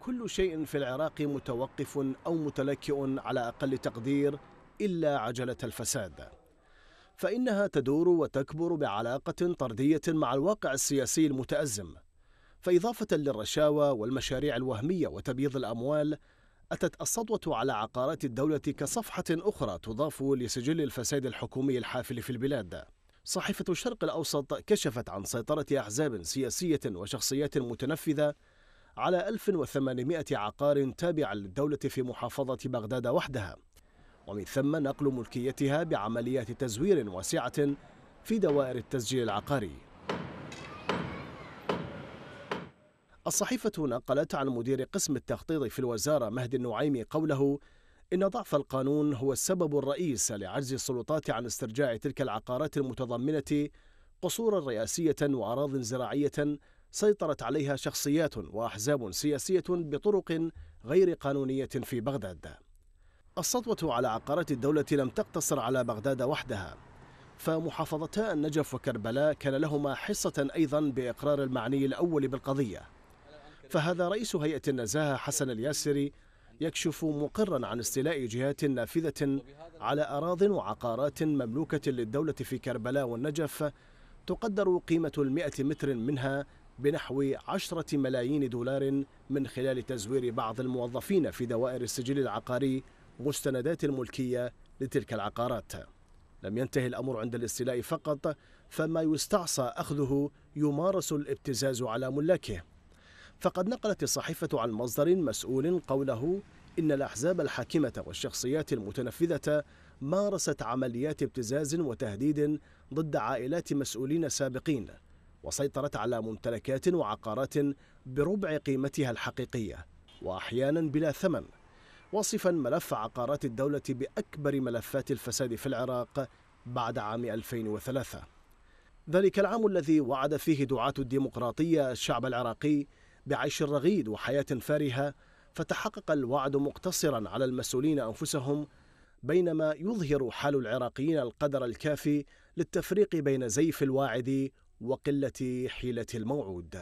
كل شيء في العراق متوقف أو متلكئ على أقل تقدير إلا عجلة الفساد فإنها تدور وتكبر بعلاقة طردية مع الواقع السياسي المتأزم فإضافة للرشاوى والمشاريع الوهمية وتبييض الأموال أتت السطوة على عقارات الدولة كصفحة أخرى تضاف لسجل الفساد الحكومي الحافل في البلاد صحيفة الشرق الأوسط كشفت عن سيطرة أحزاب سياسية وشخصيات متنفذة على 1800 عقار تابع للدولة في محافظة بغداد وحدها ومن ثم نقل ملكيتها بعمليات تزوير واسعة في دوائر التسجيل العقاري الصحيفة نقلت عن مدير قسم التخطيط في الوزارة مهدي النعيمي قوله إن ضعف القانون هو السبب الرئيس لعجز السلطات عن استرجاع تلك العقارات المتضمنة قصورا رئاسية وأراض زراعية سيطرت عليها شخصيات واحزاب سياسيه بطرق غير قانونيه في بغداد. السطوه على عقارات الدوله لم تقتصر على بغداد وحدها، فمحافظتا النجف وكربلاء كان لهما حصه ايضا باقرار المعني الاول بالقضيه. فهذا رئيس هيئه النزاهه حسن الياسري يكشف مقرا عن استيلاء جهات نافذه على اراض وعقارات مملوكه للدوله في كربلاء والنجف تقدر قيمة المئة متر منها بنحو عشرة ملايين دولار من خلال تزوير بعض الموظفين في دوائر السجل العقاري مستندات الملكية لتلك العقارات لم ينتهي الأمر عند الاستيلاء فقط فما يستعصى أخذه يمارس الابتزاز على ملاكه فقد نقلت الصحيفة عن مصدر مسؤول قوله إن الأحزاب الحاكمة والشخصيات المتنفذة مارست عمليات ابتزاز وتهديد ضد عائلات مسؤولين سابقين وسيطرت على ممتلكات وعقارات بربع قيمتها الحقيقية وأحيانا بلا ثمن وصفا ملف عقارات الدولة بأكبر ملفات الفساد في العراق بعد عام 2003 ذلك العام الذي وعد فيه دعاة الديمقراطية الشعب العراقي بعيش رغيد وحياة فارهة فتحقق الوعد مقتصرا على المسؤولين أنفسهم بينما يظهر حال العراقيين القدر الكافي للتفريق بين زيف الواعد وقلة حيلة الموعود